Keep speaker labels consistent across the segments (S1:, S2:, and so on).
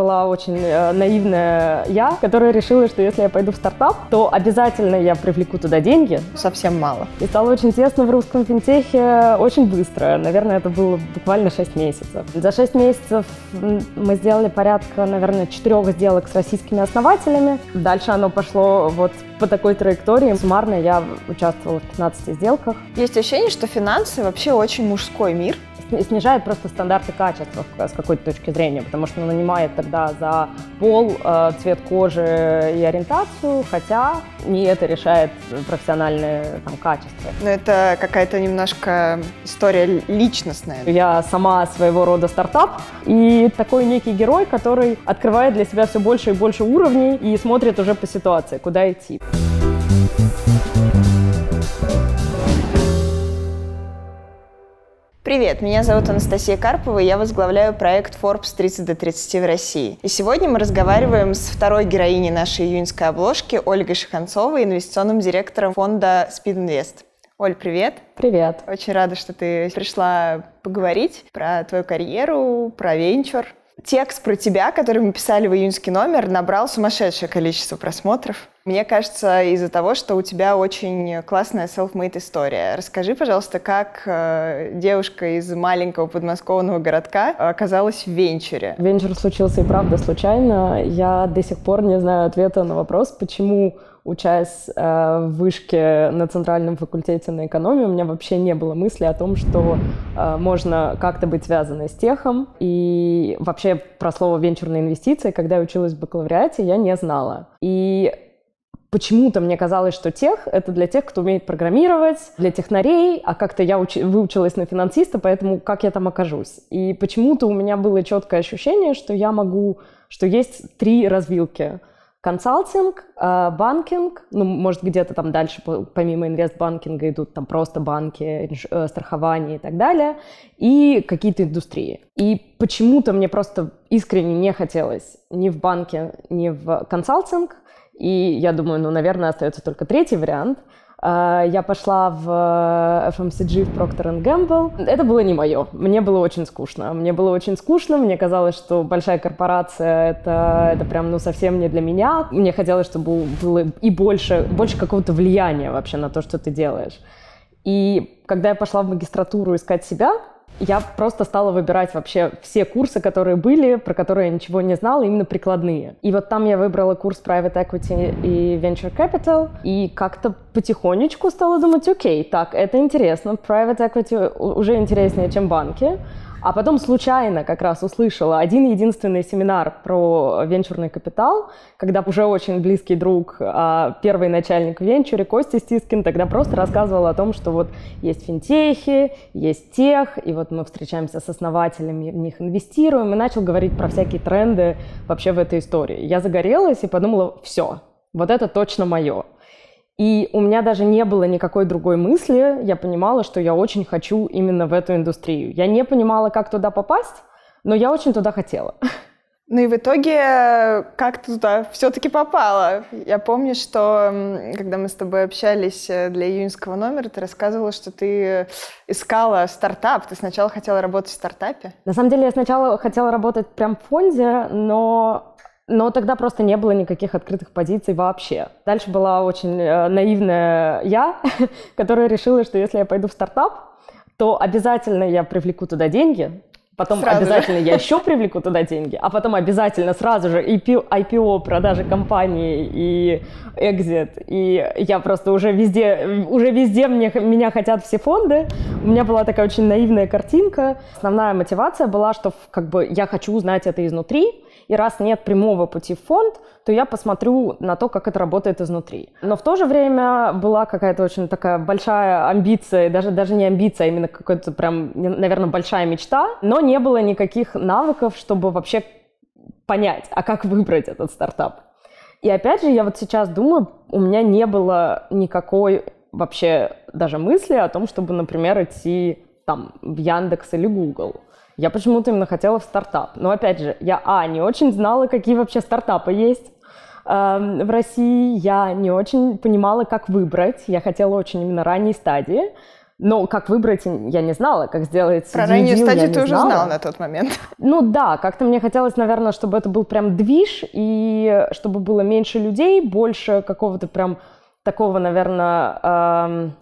S1: была очень э, наивная я, которая решила, что если я пойду в стартап, то обязательно я привлеку туда деньги. Совсем мало. И стало очень тесно в русском финтехе очень быстро. Наверное, это было буквально 6 месяцев. За 6 месяцев мы сделали порядка, наверное, 4 сделок с российскими основателями. Дальше оно пошло вот по такой траектории. Суммарно я участвовала в 15 сделках.
S2: Есть ощущение, что финансы вообще очень
S1: мужской мир снижает просто стандарты качества с какой-то точки зрения, потому что нанимает тогда за пол, э, цвет кожи и ориентацию, хотя не это решает профессиональное там, качество. Но ну, это какая-то немножко история личностная. Я сама своего рода стартап и такой некий герой, который открывает для себя все больше и больше уровней и смотрит уже по ситуации, куда идти. Thank you
S2: Привет, меня зовут Анастасия Карпова, и я возглавляю проект Forbes 30 до 30 в России. И сегодня мы разговариваем с второй героиней нашей июньской обложки Ольгой Шиханцовой, инвестиционным директором фонда Speed Invest. Оль, привет. Привет. Очень рада, что ты пришла поговорить про твою карьеру, про венчур текст про тебя, который мы писали в июньский номер, набрал сумасшедшее количество просмотров. Мне кажется, из-за того, что у тебя очень классная self-made история. Расскажи, пожалуйста, как э, девушка из маленького подмосковного городка оказалась в венчуре?
S1: Венчур случился и правда случайно. Я до сих пор не знаю ответа на вопрос, почему учась э, в вышке на Центральном факультете на экономии, у меня вообще не было мысли о том, что э, можно как-то быть связанной с техом. И вообще про слово «венчурные инвестиции», когда я училась в бакалавриате, я не знала. И почему-то мне казалось, что тех — это для тех, кто умеет программировать, для технарей, а как-то я уч- выучилась на финансиста, поэтому как я там окажусь? И почему-то у меня было четкое ощущение, что я могу, что есть три развилки консалтинг, э, банкинг, ну, может, где-то там дальше помимо инвестбанкинга идут там просто банки, э, страхование и так далее, и какие-то индустрии. И почему-то мне просто искренне не хотелось ни в банке, ни в консалтинг, и я думаю, ну, наверное, остается только третий вариант – Э, я пошла в э, FMCG, в Procter Gamble. Это было не мое. Мне было очень скучно. Мне было очень скучно. Мне казалось, что большая корпорация это, это прям ну, совсем не для меня. Мне хотелось, чтобы было и больше, больше какого-то влияния вообще на то, что ты делаешь. И когда я пошла в магистратуру искать себя, я просто стала выбирать вообще все курсы, которые были, про которые я ничего не знала, именно прикладные. И вот там я выбрала курс Private Equity и Venture Capital, и как-то потихонечку стала думать, окей, так, это интересно, Private Equity уже интереснее, чем банки, а потом случайно как раз услышала один единственный семинар про венчурный капитал, когда уже очень близкий друг, а первый начальник в венчуре, Костя Стискин, тогда просто рассказывал о том, что вот есть финтехи, есть тех, и вот мы встречаемся с основателями, в них инвестируем, и начал говорить про всякие тренды вообще в этой истории. Я загорелась и подумала, все, вот это точно мое. И у меня даже не было никакой другой мысли. Я понимала, что я очень хочу именно в эту индустрию. Я не понимала, как туда попасть, но я очень туда хотела. Ну и в
S2: итоге как ты туда все-таки попала? Я помню, что когда мы с тобой общались э, для июньского номера, ты рассказывала, что ты искала стартап. Ты сначала хотела работать в стартапе?
S1: На самом деле я сначала хотела работать прям в фонде, но но тогда просто не было никаких открытых позиций вообще. Дальше была очень э, наивная я, которая решила, что если я пойду в стартап, то обязательно я привлеку туда деньги, потом сразу обязательно же. я еще привлеку туда деньги, а потом обязательно сразу же IPO, IPO продажи компании и экзит, и я просто уже везде, уже везде мне, меня хотят все фонды. У меня была такая очень наивная картинка. Основная мотивация была, что как бы я хочу узнать это изнутри, и раз нет прямого пути в фонд, то я посмотрю на то, как это работает изнутри. Но в то же время была какая-то очень такая большая амбиция, даже, даже не амбиция, а именно какая-то прям, наверное, большая мечта, но не было никаких навыков, чтобы вообще понять, а как выбрать этот стартап. И опять же, я вот сейчас думаю, у меня не было никакой вообще даже мысли о том, чтобы, например, идти там в Яндекс или Google. Я почему-то именно хотела в стартап. Но опять же, я, а, не очень знала, какие вообще стартапы есть эм, в России. Я не очень понимала, как выбрать. Я хотела очень именно ранней стадии. Но как выбрать, я не знала, как сделать Про раннюю дил, стадию ты уже знала. на тот момент. Ну да, как-то мне хотелось, наверное, чтобы это был прям движ, и чтобы было меньше людей, больше какого-то прям такого, наверное, эм,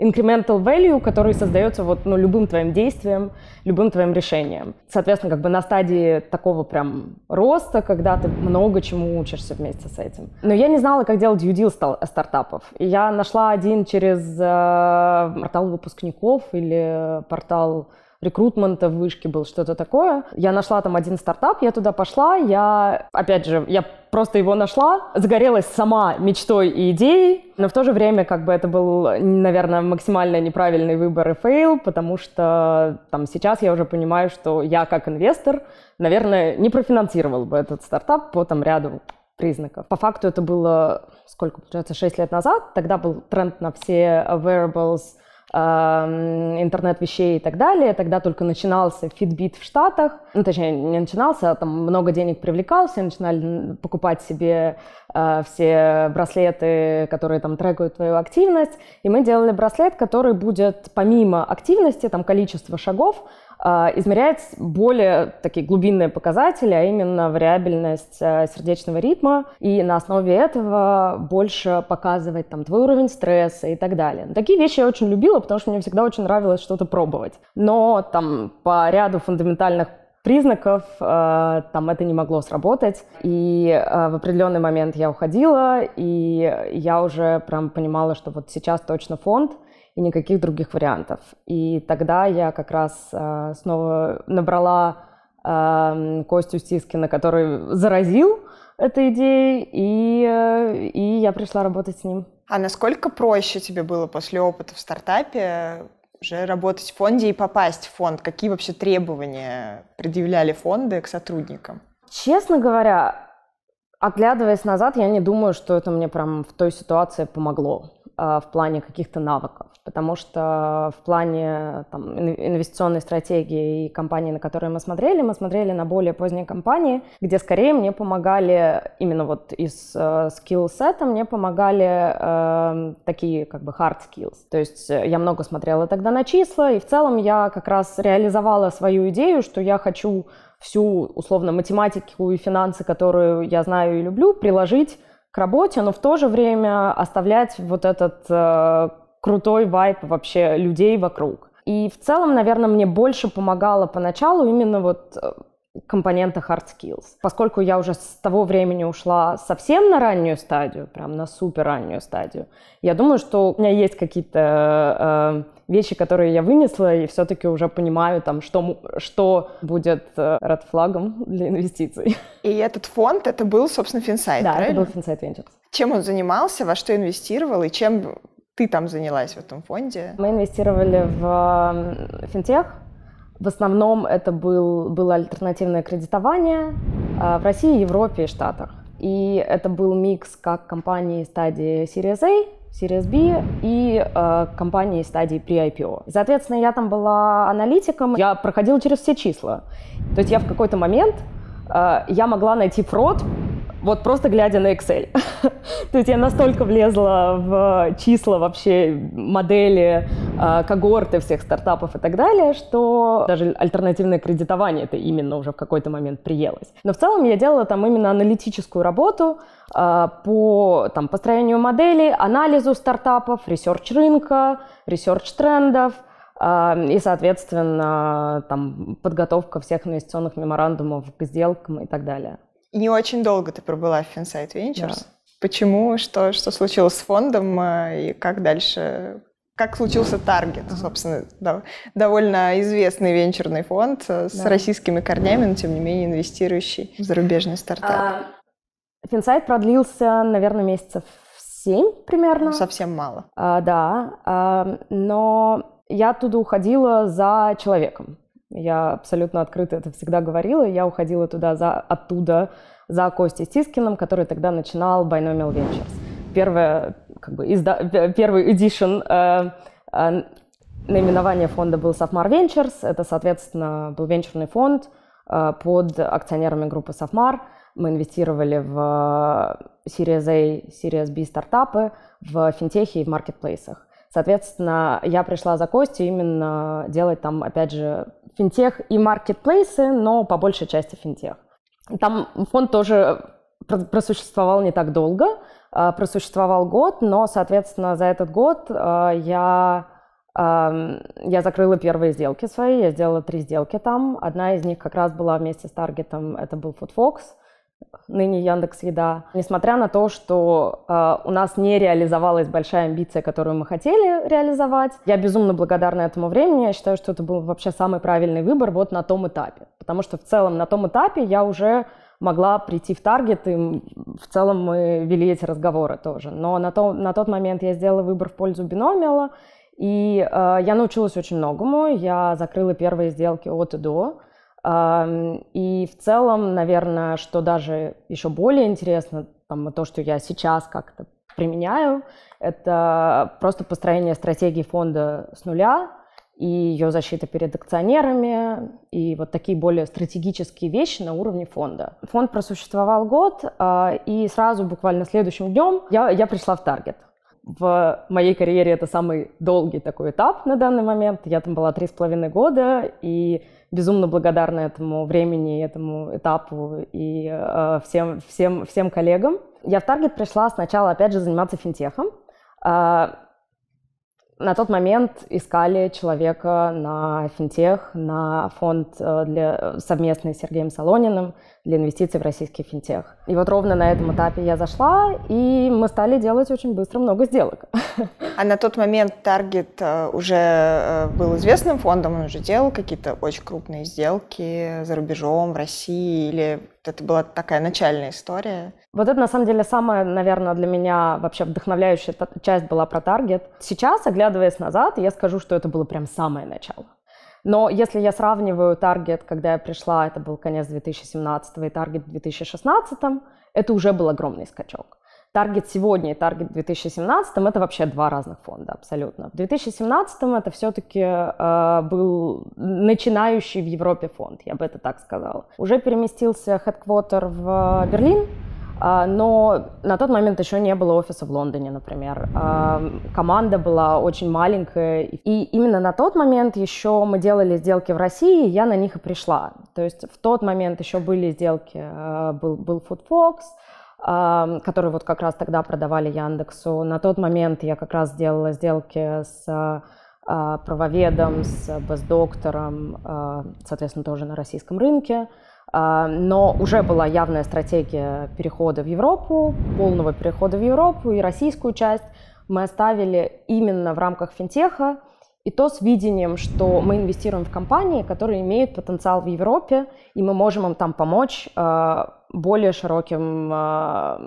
S1: incremental value, который создается вот, ну, любым твоим действием, любым твоим решением. Соответственно, как бы на стадии такого прям роста, когда ты много чему учишься вместе с этим. Но я не знала, как делать юдил стартапов. И я нашла один через э, портал выпускников или портал рекрутмента в вышке был, что-то такое. Я нашла там один стартап, я туда пошла, я, опять же, я просто его нашла, загорелась сама мечтой и идеей, но в то же время как бы это был, наверное, максимально неправильный выбор и фейл, потому что там сейчас я уже понимаю, что я как инвестор, наверное, не профинансировал бы этот стартап по там ряду признаков. По факту это было, сколько получается, 6 лет назад, тогда был тренд на все wearables – Эм, интернет вещей и так далее. Тогда только начинался Fitbit в Штатах. Ну, точнее, не начинался, а там много денег привлекал, все начинали покупать себе э, все браслеты, которые там трекают твою активность. И мы делали браслет, который будет помимо активности, там количество шагов, а, измерять более такие глубинные показатели, а именно вариабельность э, сердечного ритма, и на основе этого больше показывать там твой уровень стресса и так далее. Такие вещи я очень любила, потому что мне всегда очень нравилось что-то пробовать. Но там по ряду фундаментальных признаков, э, там это не могло сработать. И э, в определенный момент я уходила, и я уже прям понимала, что вот сейчас точно фонд и никаких других вариантов. И тогда я как раз э, снова набрала э, Костю Стискина, который заразил этой идеей, и, э, и я пришла работать с ним. А
S2: насколько проще тебе было после опыта в стартапе уже работать в фонде и попасть в фонд? Какие вообще требования предъявляли фонды к сотрудникам?
S1: Честно говоря, оглядываясь назад, я не думаю, что это мне прям в той ситуации помогло. А, в плане каких-то навыков, потому что в плане там, инвестиционной стратегии и компании, на которые мы смотрели, мы смотрели на более поздние компании, где скорее мне помогали именно вот из skill э, мне помогали э, такие как бы hard skills. То есть э, я много смотрела тогда на числа, и в целом я как раз реализовала свою идею, что я хочу всю условно математику и финансы, которую я знаю и люблю, приложить к работе, но в то же время оставлять вот этот э, крутой вайп вообще людей вокруг. И в целом, наверное, мне больше помогало поначалу именно вот э, компонента hard skills. Поскольку я уже с того времени ушла совсем на раннюю стадию, прям на супер раннюю стадию, я думаю, что у меня есть какие-то э, э вещи, которые я вынесла, и все-таки уже понимаю, там, что, что будет э, ред флагом для инвестиций. И этот
S2: фонд, это был, собственно, Финсайт, Да, правильно? это был Финсайт Ventures.
S1: Чем он занимался, во что инвестировал и чем ты там занялась в этом фонде? Мы инвестировали в финтех. В основном это был, было альтернативное кредитование э, в России, Европе и Штатах. И это был микс как компании стадии Series A, Series B и э, компании стадии при IPO. Соответственно, я там была аналитиком, я проходила через все числа. То есть я в какой-то момент э, я могла найти фрод вот просто глядя на Excel. То есть я настолько влезла в числа вообще, модели, а, когорты всех стартапов и так далее, что даже альтернативное кредитование это именно уже в какой-то момент приелось. Но в целом я делала там именно аналитическую работу а, по там, построению модели, анализу стартапов, ресерч рынка, ресерч трендов а, – и, соответственно, там подготовка всех инвестиционных меморандумов к сделкам и так далее.
S2: Не очень долго ты пробыла в Finsight Ventures. Да.
S1: Почему? Что, что случилось с
S2: фондом э, и как дальше? Как случился Таргет, собственно, да, довольно известный венчурный фонд э, с да. российскими корнями, но тем не менее инвестирующий в зарубежный стартап.
S1: А, Финсайт продлился, наверное, месяцев семь примерно. совсем мало. А, да, а, но я оттуда уходила за человеком. Я абсолютно открыто это всегда говорила. Я уходила туда за, оттуда за Костей Стискиным, который тогда начинал Binomial Ventures. Первое, как бы, изда... Первый эдишн э, э, наименование фонда был Safmar Ventures. Это, соответственно, был венчурный фонд э, под акционерами группы Safmar. Мы инвестировали в э, Series A, Series B стартапы, в финтехе и в маркетплейсах. Соответственно, я пришла за Костю именно делать там, опять же, финтех и маркетплейсы, но по большей части финтех. Там фонд тоже э, просуществовал не так долго, э, просуществовал год, но, соответственно, за этот год э, я, эм, я закрыла первые сделки свои, я сделала три сделки там. Одна из них как раз была вместе с Таргетом, это был FoodFox ныне Яндекс Еда. Несмотря на то, что э, у нас не реализовалась большая амбиция, которую мы хотели реализовать, я безумно благодарна этому времени. Я считаю, что это был вообще самый правильный выбор вот на том этапе. Потому что в целом на том этапе я уже могла прийти в таргет, и в целом мы вели эти разговоры тоже. Но на, то, на тот момент я сделала выбор в пользу биномиала, и э, я научилась очень многому. Я закрыла первые сделки от и до и в целом, наверное, что даже еще более интересно, там, то, что я сейчас как-то применяю, это просто построение стратегии фонда с нуля и ее защита перед акционерами, и вот такие более стратегические вещи на уровне фонда. Фонд просуществовал год, а, и сразу, буквально следующим днем, я, я пришла в таргет. В моей карьере это самый долгий такой этап на данный момент. Я там была три с половиной года, и безумно благодарна этому времени, этому этапу и э, всем, всем, всем коллегам. Я в Таргет пришла сначала, опять же, заниматься финтехом. А, на тот момент искали человека на финтех, на фонд э, для, совместный с Сергеем Солониным для инвестиций в российский финтех. И вот ровно на этом этапе я зашла, и мы стали делать очень быстро много сделок.
S2: А на тот момент Таргет э, уже э, был известным фондом, он уже делал какие-то очень крупные сделки за рубежом, в России или это была такая
S1: начальная история. Вот это, на самом деле, самая, наверное, для меня вообще вдохновляющая часть была про таргет. Сейчас, оглядываясь назад, я скажу, что это было прям самое начало. Но если я сравниваю таргет, когда я пришла, это был конец 2017 и таргет в 2016, это уже был огромный скачок. Таргет сегодня и таргет в 2017 м это вообще два разных фонда абсолютно. В 2017 м это все-таки э, был начинающий в Европе фонд, я бы это так сказала. Уже переместился хедквотер в э, Берлин, э, но на тот момент еще не было офиса в Лондоне, например. Э, команда была очень маленькая. И именно на тот момент еще мы делали сделки в России, и я на них и пришла. То есть в тот момент еще были сделки, был, был Food Fox, который вот как раз тогда продавали Яндексу. На тот момент я как раз делала сделки с а, а, правоведом, с бездоктором, а, соответственно, тоже на российском рынке. Но уже была явная стратегия перехода в Европу, полного перехода в Европу, и российскую часть мы оставили именно в рамках финтеха, и то с видением, что мы инвестируем в компании, которые имеют потенциал в Европе, и мы можем им там помочь более широким, а,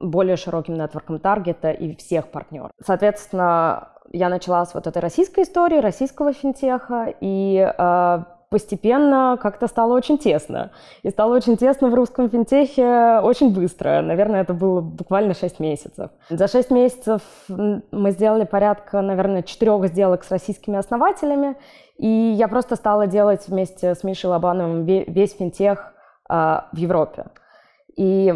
S1: более широким нетворком таргета и всех партнеров. Соответственно, я начала с вот этой российской истории, российского финтеха, и э, постепенно как-то стало очень тесно. И стало очень тесно в русском финтехе очень быстро. Наверное, это было буквально 6 месяцев. За 6 месяцев мы сделали порядка, наверное, 4 сделок с российскими основателями, и я просто стала делать вместе с Мишей Лобановым весь финтех э, в Европе. И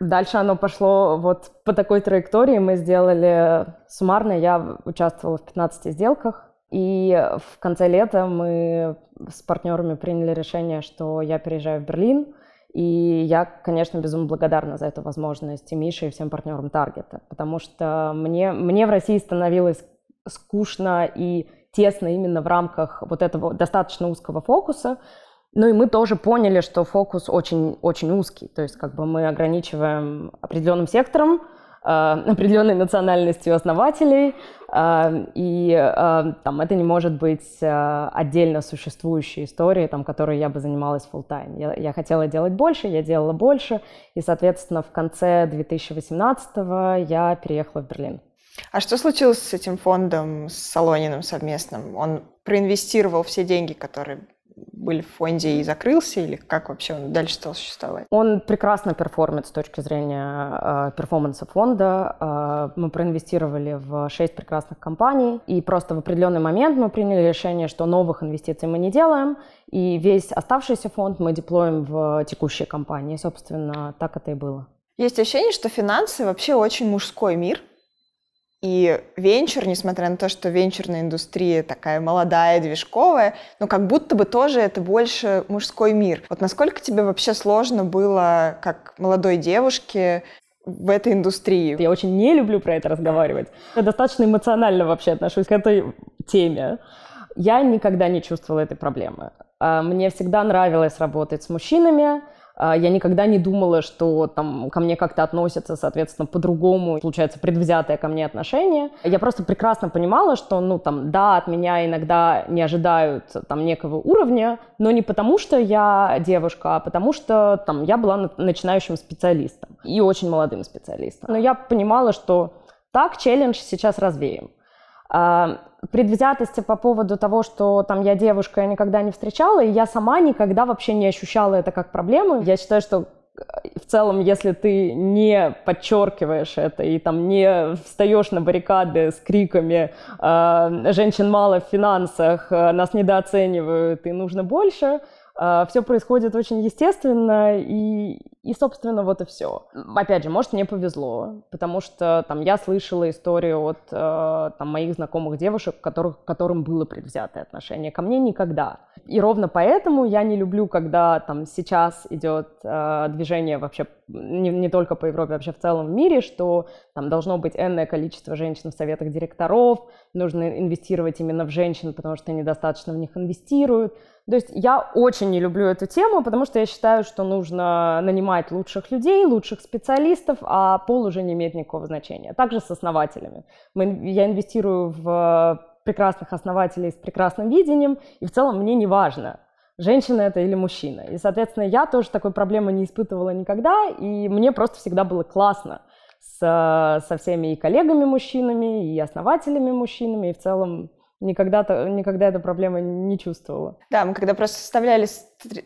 S1: дальше оно пошло вот по такой траектории. Мы сделали суммарно, я участвовала в 15 сделках, и в конце лета мы с партнерами приняли решение, что я переезжаю в Берлин, и я, конечно, безумно благодарна за эту возможность и Мише, и всем партнерам Таргета, потому что мне, мне в России становилось скучно и тесно именно в рамках вот этого достаточно узкого фокуса, ну и мы тоже поняли, что фокус очень-очень узкий. То есть как бы мы ограничиваем определенным сектором, э, определенной национальностью основателей, э, и э, там это не может быть отдельно существующей историей, там, которой я бы занималась full time. Я, я хотела делать больше, я делала больше, и, соответственно, в конце 2018 я переехала в Берлин.
S2: А что случилось с этим фондом, с Солониным совместным? Он проинвестировал все деньги, которые были в фонде и закрылся, или как вообще он дальше стал существовать?
S1: Он прекрасно перформит с точки зрения э, перформанса фонда. Э, мы проинвестировали в шесть прекрасных компаний, и просто в определенный момент мы приняли решение, что новых инвестиций мы не делаем, и весь оставшийся фонд мы деплоим в текущие компании. Собственно, так это и было. Есть
S2: ощущение, что финансы вообще очень мужской мир, и венчур, несмотря на то, что венчурная индустрия такая молодая, движковая, но как будто бы тоже это больше мужской мир. Вот насколько тебе вообще сложно было,
S1: как молодой девушке, в этой индустрии. Я очень не люблю про это разговаривать. Я достаточно эмоционально вообще отношусь к этой теме. Я никогда не чувствовала этой проблемы. А, мне всегда нравилось работать с мужчинами, а, я никогда не думала, что там ко мне как-то относятся, соответственно, по-другому, получается, предвзятое ко мне отношение. Я просто прекрасно понимала, что, ну, там, да, от меня иногда не ожидают там некого уровня, но не потому, что я девушка, а потому что там я была начинающим специалистом и очень молодым специалистом. Но я понимала, что так челлендж сейчас развеем. А, предвзятости по поводу того, что там я девушка, я никогда не встречала, и я сама никогда вообще не ощущала это как проблему. Я считаю, что э, в целом, если ты не подчеркиваешь это и там не встаешь на баррикады с криками э, «женщин мало в финансах, э, нас недооценивают и нужно больше», э, все происходит очень естественно и, и, собственно, вот и все. Опять же, может, мне повезло, потому что там я слышала историю от э, там, моих знакомых девушек, которых, которым было предвзятое отношение ко мне никогда. И ровно поэтому я не люблю, когда там сейчас идет э, движение вообще не, не только по Европе, а вообще в целом в мире, что там должно быть энное количество женщин в советах директоров, нужно инвестировать именно в женщин, потому что недостаточно в них инвестируют. То есть я очень не люблю эту тему, потому что я считаю, что нужно нанимать нанимает лучших людей, лучших специалистов, а пол уже не имеет никакого значения. Также с основателями. Мы, я инвестирую в э, прекрасных основателей с прекрасным видением, и в целом мне не важно, женщина это или мужчина. И, соответственно, я тоже такой проблемы не испытывала никогда, и мне просто всегда было классно с, со всеми и коллегами мужчинами, и основателями мужчинами, и в целом никогда, -то, никогда эта проблема не чувствовала. Да,
S2: мы когда просто составляли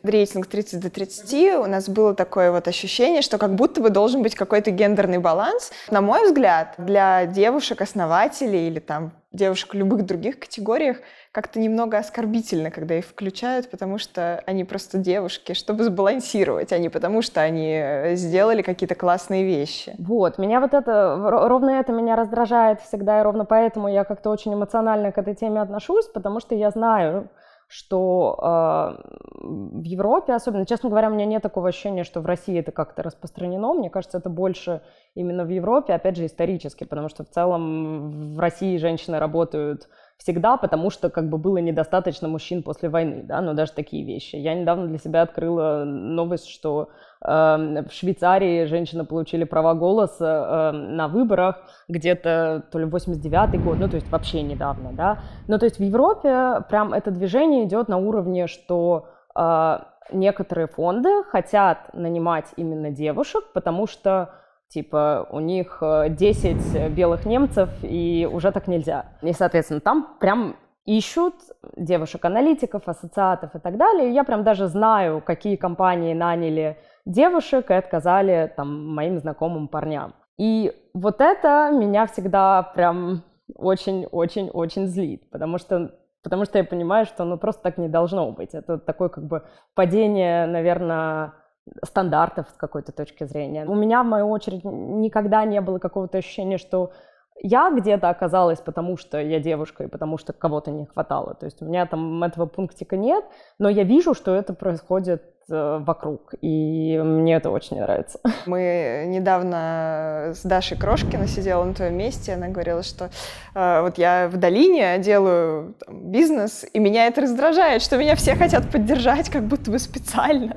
S2: рейтинг 30 до 30, у нас было
S1: такое вот ощущение,
S2: что как будто бы должен быть какой-то гендерный баланс. На мой взгляд, для девушек-основателей или там девушек в любых других категориях как-то немного оскорбительно, когда их включают, потому что они просто девушки, чтобы сбалансировать, а не потому что они э, сделали какие-то классные вещи.
S1: Вот, меня вот это, ровно это меня раздражает всегда, и ровно поэтому я как-то очень эмоционально к этой теме отношусь, потому что я знаю, что э, в Европе особенно, честно говоря, у меня нет такого ощущения, что в России это как-то распространено, мне кажется, это больше именно в Европе, опять же, исторически, потому что в целом в России женщины работают всегда, потому что как бы было недостаточно мужчин после войны, да, но ну, даже такие вещи. Я недавно для себя открыла новость, что э, в Швейцарии женщины получили права голоса э, на выборах где-то то ли 89-й год, ну то есть вообще недавно, да. Но ну, то есть в Европе прям это движение идет на уровне, что э, некоторые фонды хотят нанимать именно девушек, потому что Типа у них 10 э, белых немцев, и уже так нельзя. И, соответственно, там прям ищут девушек-аналитиков, ассоциатов и так далее. Я прям даже знаю, какие компании наняли девушек и отказали там моим знакомым парням. И вот это меня всегда прям очень-очень-очень злит, потому что, потому что я понимаю, что ну просто так не должно быть. Это такое как бы падение, наверное, стандартов с какой-то точки зрения. У меня, в мою очередь, никогда не было какого-то ощущения, что я где-то оказалась, потому что я девушка и потому что кого-то не хватало. То есть у меня там этого пунктика нет, но я вижу, что это происходит Э, вокруг, и мне это очень нравится.
S2: Мы недавно с Дашей Крошкиной сидела на твоем месте, она говорила, что э, вот я в долине делаю там, бизнес, и меня это раздражает, что
S1: меня все хотят поддержать, как будто бы специально.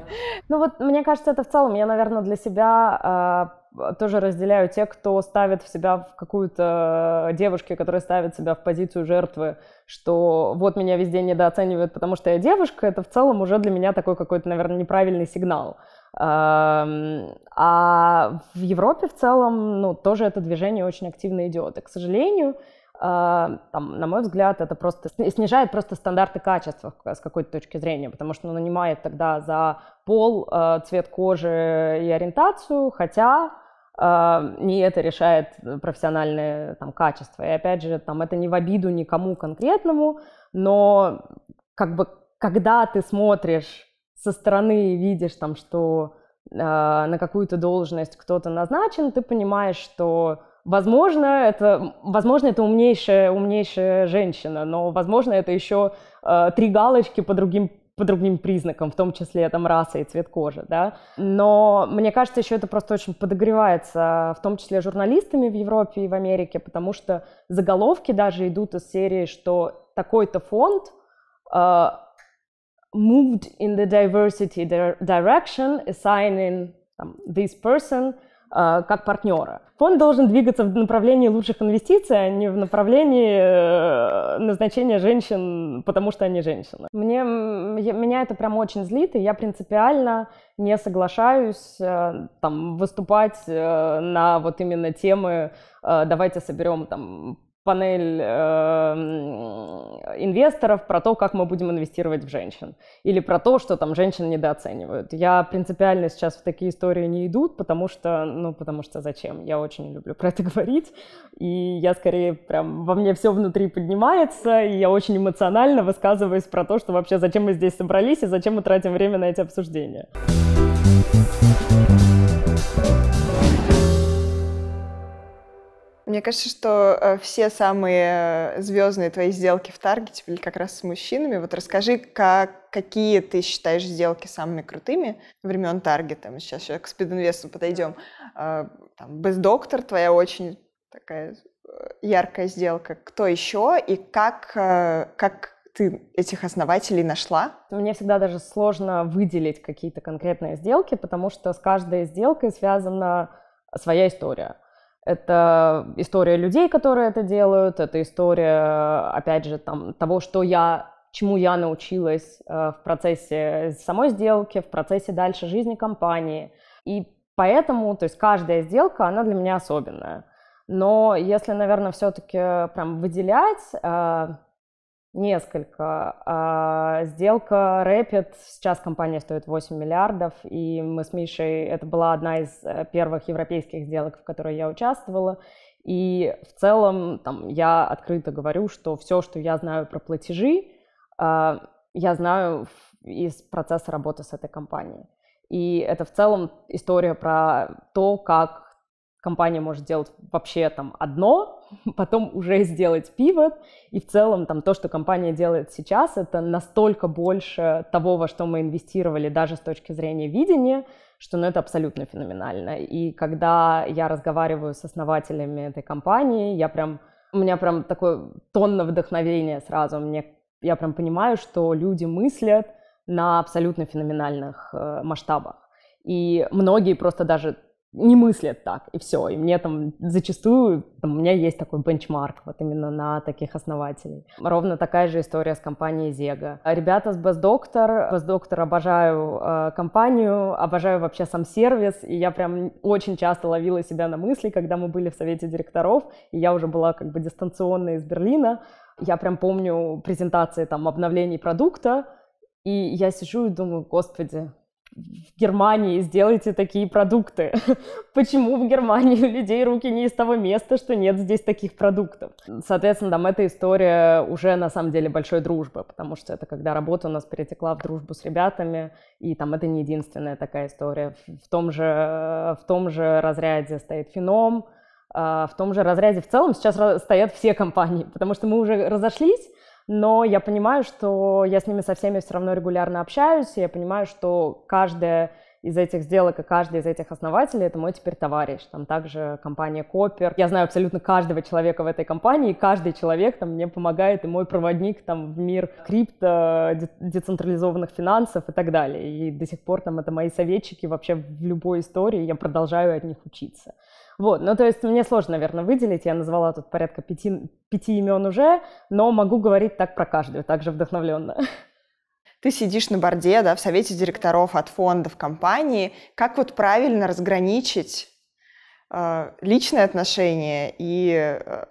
S1: Ну вот, мне кажется, это в целом, я, наверное, для себя э, а, тоже разделяю те, кто ставит в себя в какую-то э, девушке, которые ставят себя в позицию жертвы, что вот меня везде недооценивают, потому что я девушка, это в целом уже для меня такой какой-то, наверное, неправильный сигнал. Эм, а в Европе в целом, ну, тоже это движение очень активно идет. И, к сожалению, э, там, на мой взгляд, это просто снижает просто стандарты качества с какой-то точки зрения, потому что он нанимает тогда за пол, э, цвет кожи и ориентацию, хотя а, не это решает профессиональное там, качество. И опять же, там, это не в обиду никому конкретному, но как бы когда ты смотришь со стороны и видишь, там, что э, на какую-то должность кто-то назначен, ты понимаешь, что Возможно, это, возможно, это умнейшая, умнейшая женщина, но, возможно, это еще э, а, три галочки по другим по другим признакам, в том числе там раса и цвет кожи, да. Но мне кажется, еще это просто очень подогревается, в том числе журналистами в Европе и в Америке, потому что заголовки даже идут из серии, что такой-то фонд uh, moved in the diversity direction, assigning там, this person – Э, как партнера. Фонд должен двигаться в направлении лучших инвестиций, а не в направлении э, назначения женщин, потому что они женщины. Мне, меня это прям очень злит, и я принципиально не соглашаюсь э, там, выступать на вот именно темы «давайте соберем там, панель э, инвесторов про то, как мы будем инвестировать в женщин, или про то, что там женщин недооценивают. Я принципиально сейчас в такие истории не иду, потому что, ну, потому что зачем? Я очень люблю про это говорить, и я скорее прям во мне все внутри поднимается, и я очень эмоционально высказываюсь про то, что вообще зачем мы здесь собрались и зачем мы тратим время на эти обсуждения.
S2: Мне кажется, что э, все самые э, звездные твои сделки в Таргете были как раз с мужчинами. Вот расскажи, как, какие ты считаешь сделки самыми крутыми времен Таргета. Мы сейчас еще к спидинвесту подойдем. Э, там, Бездоктор твоя очень такая яркая сделка. Кто еще и как, как ты этих основателей нашла?
S1: Мне всегда даже сложно выделить какие-то конкретные сделки, потому что с каждой сделкой связана своя история. Это история людей, которые это делают, это история, опять же, там, того, что я, чему я научилась э, в процессе самой сделки, в процессе дальше жизни компании. И поэтому, то есть каждая сделка, она для меня особенная. Но если, наверное, все-таки прям выделять, э, Несколько. А, сделка Rapid, сейчас компания стоит 8 миллиардов, и мы с Мишей, это была одна из э, первых европейских сделок, в которой я участвовала, и в целом там, я открыто говорю, что все, что я знаю про платежи, а, я знаю из процесса работы с этой компанией. И это в целом история про то, как компания может делать вообще там одно, потом уже сделать пивот, и в целом там то, что компания делает сейчас, это настолько больше того, во что мы инвестировали даже с точки зрения видения, что ну, это абсолютно феноменально. И когда я разговариваю с основателями этой компании, я прям, у меня прям такое тонна вдохновения сразу, мне, я прям понимаю, что люди мыслят на абсолютно феноменальных э, масштабах. И многие просто даже не мыслят так, и все. И мне там зачастую, там, у меня есть такой бенчмарк вот именно на таких основателей. Ровно такая же история с компанией Зега. Ребята с Бездоктор, Бездоктор обожаю э, компанию, обожаю вообще сам сервис, и я прям очень часто ловила себя на мысли, когда мы были в совете директоров, и я уже была как бы дистанционно из Берлина, я прям помню презентации там обновлений продукта, и я сижу и думаю, господи, в Германии сделайте такие продукты. Почему в Германии у людей руки не из того места, что нет здесь таких продуктов? Соответственно, там эта история уже на самом деле большой дружбы, потому что это когда работа у нас перетекла в дружбу с ребятами, и там это не единственная такая история. В том же, в том же разряде стоит Феном, а, в том же разряде в целом сейчас стоят все компании, потому что мы уже разошлись, но я понимаю, что я с ними со всеми все равно регулярно общаюсь, и я понимаю, что каждая из этих сделок и каждый из этих основателей это мой теперь товарищ. Там также компания Копер. Я знаю абсолютно каждого человека в этой компании, и каждый человек там мне помогает, и мой проводник там в мир крипто, децентрализованных финансов и так далее. И до сих пор там это мои советчики вообще в любой истории, я продолжаю от них учиться. Вот, ну то есть мне сложно, наверное, выделить, я назвала тут порядка пяти, пяти имен уже, но могу говорить так про каждую, также вдохновленно.
S2: Ты сидишь на борде, да, в совете директоров от фондов компании. Как вот правильно разграничить э, личные отношения и э,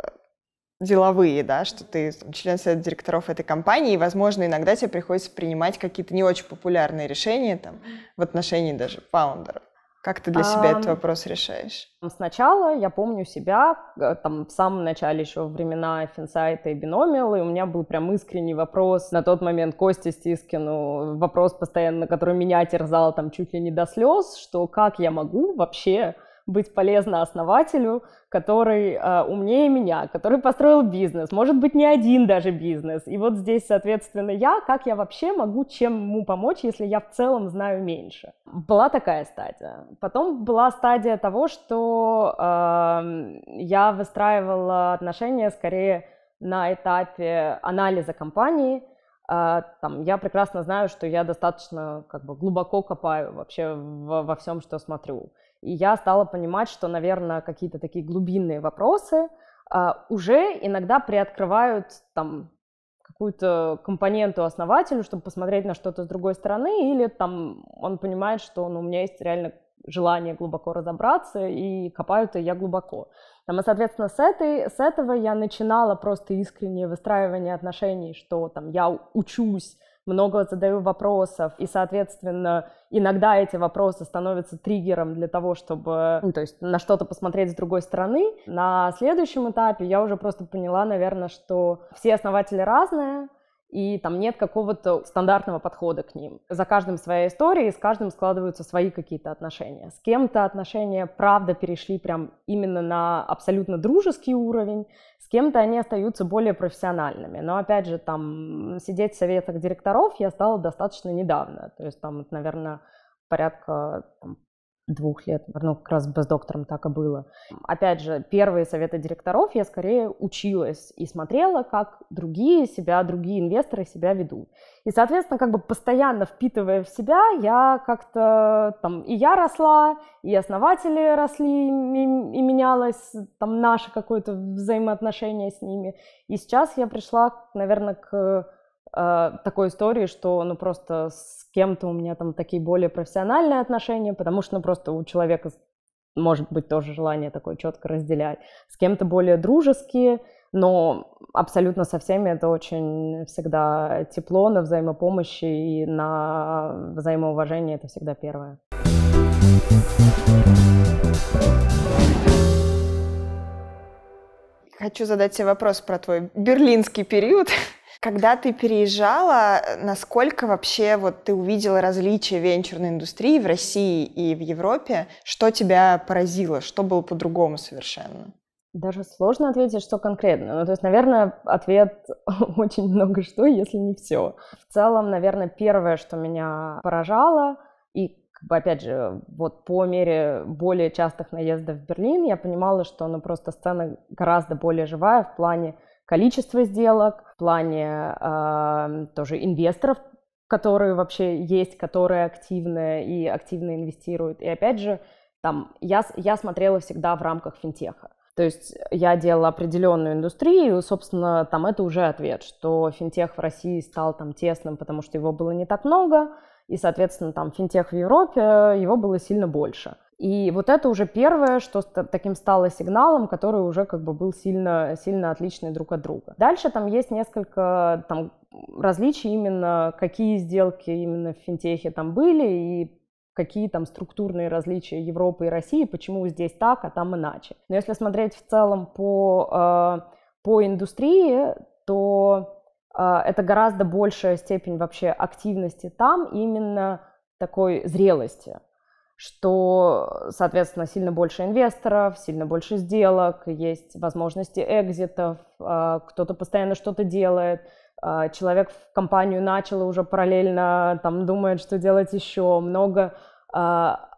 S2: деловые, да, что ты там, член совета директоров этой компании, и, возможно, иногда тебе приходится принимать какие-то не очень популярные решения там, в отношении даже фаундеров. Как ты для себя а, этот
S1: вопрос решаешь? Сначала я помню себя, э, там, в самом начале еще времена Финсайта и Биномиала, и у меня был прям искренний вопрос на тот момент Кости Стискину, вопрос постоянно, который меня терзал там чуть ли не до слез, что как я могу вообще быть полезна основателю, который э, умнее меня, который построил бизнес, может быть, не один даже бизнес. И вот здесь, соответственно, я, как я вообще могу чем ему помочь, если я в целом знаю меньше. Была такая стадия. Потом была стадия того, что э, я выстраивала отношения скорее на этапе анализа компании. Э, там, я прекрасно знаю, что я достаточно как бы, глубоко копаю вообще во, во всем, что смотрю и я стала понимать, что, наверное, какие-то такие глубинные вопросы а, уже иногда приоткрывают там какую-то компоненту основателю, чтобы посмотреть на что-то с другой стороны, или там он понимает, что ну, у меня есть реально желание глубоко разобраться, и копаю-то я глубоко. Там, и, соответственно, с, этой, с этого я начинала просто искреннее выстраивание отношений, что там я учусь, много задаю вопросов, и, соответственно, иногда эти вопросы становятся триггером для того, чтобы, ну, то есть на что-то посмотреть с другой стороны. На следующем этапе я уже просто поняла, наверное, что все основатели разные, и там нет какого-то стандартного подхода к ним. За каждым своя история, и с каждым складываются свои какие-то отношения. С кем-то отношения, правда, перешли прям именно на абсолютно дружеский уровень, с кем-то они остаются более профессиональными. Но, опять же, там сидеть в советах директоров я стала достаточно недавно, то есть там, наверное, порядка там, двух лет, ну, как раз с доктором так и было. Опять же, первые советы директоров я скорее училась и смотрела, как другие себя, другие инвесторы себя ведут. И, соответственно, как бы постоянно впитывая в себя, я как-то там и я росла, и основатели росли, и, и менялось там наше какое-то взаимоотношение с ними. И сейчас я пришла, наверное, к Э, такой истории, что ну просто с кем-то у меня там такие более профессиональные отношения, потому что ну просто у человека может быть тоже желание такое четко разделять, с кем-то более дружеские, но абсолютно со всеми это очень всегда тепло на взаимопомощи и на взаимоуважение это всегда первое. Хочу
S2: задать тебе вопрос про твой берлинский период. Когда ты переезжала, насколько вообще вот ты увидела различия венчурной индустрии в России и в Европе? Что
S1: тебя поразило? Что было по-другому совершенно? Даже сложно ответить, что конкретно. Ну, то есть, наверное, ответ очень много что, если не все. В целом, наверное, первое, что меня поражало, и, как бы, опять же, вот по мере более частых наездов в Берлин, я понимала, что, ну, просто сцена гораздо более живая в плане количество сделок, в плане э, тоже инвесторов, которые вообще есть, которые активны и активно инвестируют. И опять же, там, я, я смотрела всегда в рамках финтеха. То есть я делала определенную индустрию, собственно, там это уже ответ, что финтех в России стал там тесным, потому что его было не так много, и, соответственно, там финтех в Европе, его было сильно больше. И вот это уже первое, что таким стало сигналом, который уже как бы был сильно, сильно отличный друг от друга. Дальше там есть несколько там, различий именно, какие сделки именно в финтехе там были и какие там структурные различия Европы и России, почему здесь так, а там иначе. Но если смотреть в целом по, э, по индустрии, то э, это гораздо большая степень вообще активности там, именно такой зрелости что, соответственно, сильно больше инвесторов, сильно больше сделок, есть возможности экзитов, а, кто-то постоянно что-то делает, а, человек в компанию начал и уже параллельно там думает, что делать еще, много а,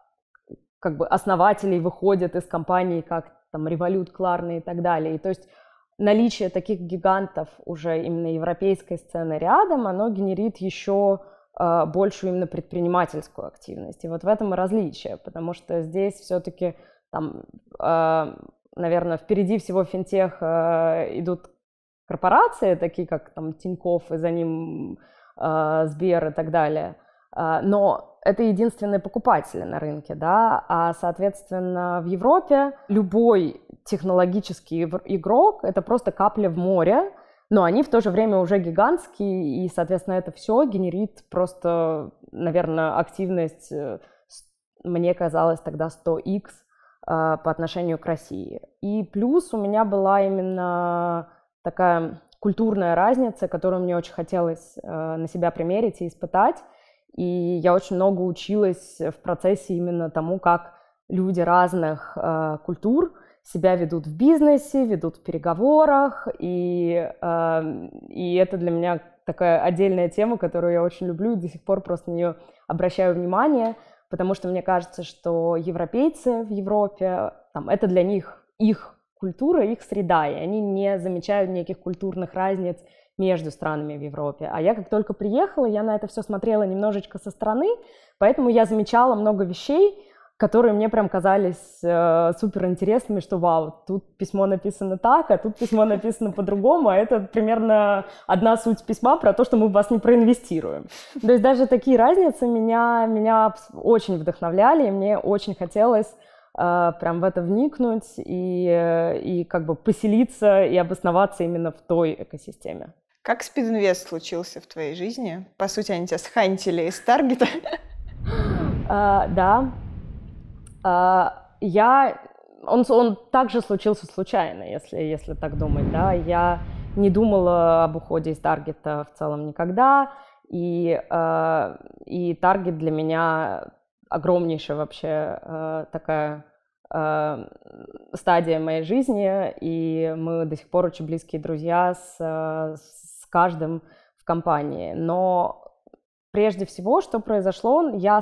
S1: как бы основателей выходят из компании, как там Револют, Klarna и так далее. И то есть наличие таких гигантов уже именно европейской сцены рядом, оно генерит еще а, большую именно предпринимательскую активность. И вот в этом и различие, потому что здесь все-таки там, а, наверное, впереди всего финтех а, идут корпорации, такие как там Тиньков и за ним Сбер и так далее. Но это единственные покупатели на рынке, да, а, соответственно, в Европе любой технологический игрок – это просто капля в море, но они в то же время уже гигантские, и, соответственно, это все генерит просто, наверное, активность, э, мне казалось, тогда 100x а, по отношению к России. И плюс у меня была именно такая культурная разница, которую мне очень хотелось э, на себя примерить и испытать. И я очень много училась в процессе именно тому, как люди разных э, культур – себя ведут в бизнесе, ведут в переговорах, и, э, и это для меня такая отдельная тема, которую я очень люблю и до сих пор просто на нее обращаю внимание, потому что мне кажется, что европейцы в Европе, там, это для них их культура, их среда, и они не замечают никаких культурных разниц между странами в Европе. А я как только приехала, я на это все смотрела немножечко со стороны, поэтому я замечала много вещей, которые мне прям казались э, супер интересными, что вау, тут письмо написано так, а тут письмо написано по-другому, а это примерно одна суть письма про то, что мы в вас не проинвестируем. То есть даже такие разницы меня, меня очень вдохновляли, и мне очень хотелось э, прям в это вникнуть и, и как бы поселиться и обосноваться именно в той экосистеме.
S2: Как спидинвест случился в твоей жизни? По сути, они тебя схантили
S1: из таргета. Э, да, а, я, он, он также случился случайно, если, если так думать, да. Я не думала об уходе из таргета в целом никогда, и, а, и таргет для меня огромнейшая вообще а, такая стадия моей жизни, и мы до сих пор очень близкие друзья с, с каждым в компании. Но прежде всего, что произошло, я,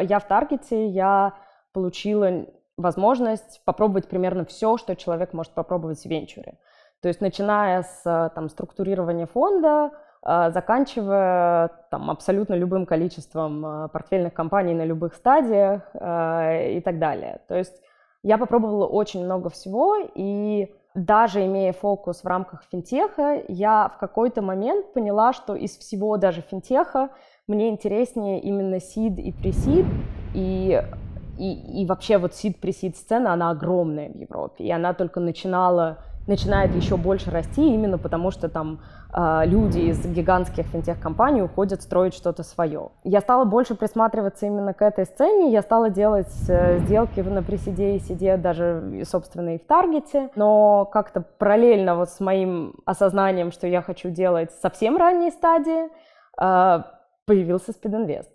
S1: я в Таргете, я получила возможность попробовать примерно все, что человек может попробовать в венчуре. То есть начиная с там, структурирования фонда, а, заканчивая там, абсолютно любым количеством а, портфельных компаний на любых стадиях а, и так далее. То есть я попробовала очень много всего, и даже имея фокус в рамках финтеха, я в какой-то момент поняла, что из всего даже финтеха мне интереснее именно сид и пресид, и и, и вообще вот сид-пресид сцена, она огромная в Европе, и она только начинала начинает еще больше расти именно потому, что там э, люди из гигантских финтех-компаний уходят строить что-то свое. Я стала больше присматриваться именно к этой сцене, я стала делать э, сделки на приседе и сиде, даже, собственно, и в Таргете, но как-то параллельно вот с моим осознанием, что я хочу делать совсем ранней стадии, э, появился спидинвест.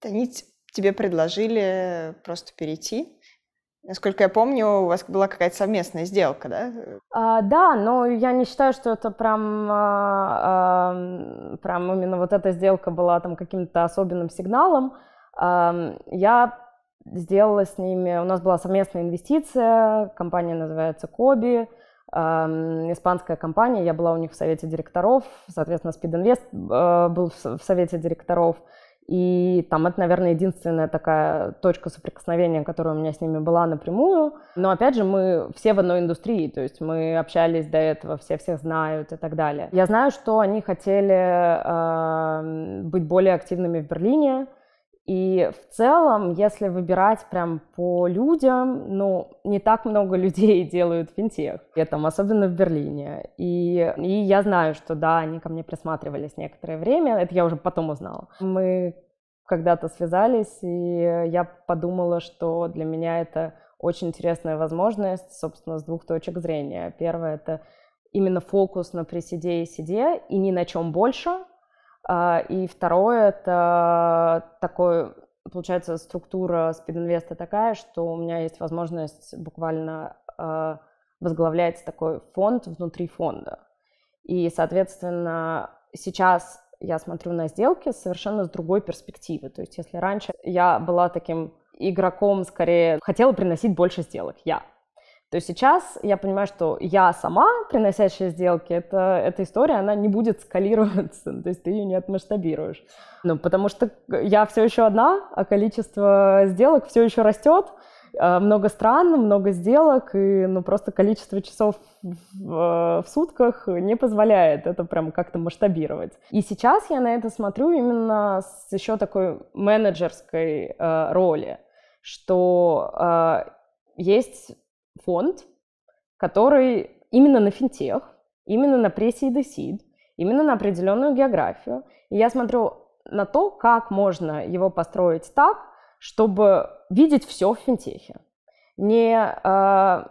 S1: Танить тебе предложили просто перейти.
S2: Насколько я помню, у вас была какая-то совместная сделка, да?
S1: А, да, но я не считаю, что это прям, а, а, прям именно вот эта сделка была там каким-то особенным сигналом. А, я сделала с ними, у нас была совместная инвестиция, компания называется Коби, эм, испанская компания, я была у них в совете директоров, соответственно, Speed Invest э, а, был в, в совете директоров, и там это, наверное, единственная такая точка соприкосновения, которая у меня с ними была напрямую. Но опять же, мы все в одной индустрии, то есть мы общались до этого, все всех знают и так далее. Я знаю, что они хотели э, быть более активными в Берлине. И в целом, если выбирать прям по людям, ну, не так много людей делают финтех, я там, особенно в Берлине. И, и я знаю, что да, они ко мне присматривались некоторое время, это я уже потом узнала. Мы когда-то связались, и я подумала, что для меня это очень интересная возможность, собственно, с двух точек зрения. Первое — это именно фокус на приседе и сиде, и ни на чем больше — а, и второе, это такой, получается, структура спидинвеста такая, что у меня есть возможность буквально а, возглавлять такой фонд внутри фонда. И, соответственно, сейчас я смотрю на сделки совершенно с другой перспективы. То есть, если раньше я была таким игроком, скорее хотела приносить больше сделок, я, то есть сейчас я понимаю, что я сама, приносящая сделки, это, эта история, она не будет скалироваться, то есть ты ее не отмасштабируешь. Ну, потому что я все еще одна, а количество сделок все еще растет, а, много стран, много сделок, и ну, просто количество часов в, э, в сутках не позволяет это прям как-то масштабировать. И сейчас я на это смотрю именно с еще такой менеджерской э, роли, что э, есть фонд, который именно на финтех, именно на прессе и десид, именно на определенную географию. И я смотрю на то, как можно его построить так, чтобы видеть все в финтехе. Не, э,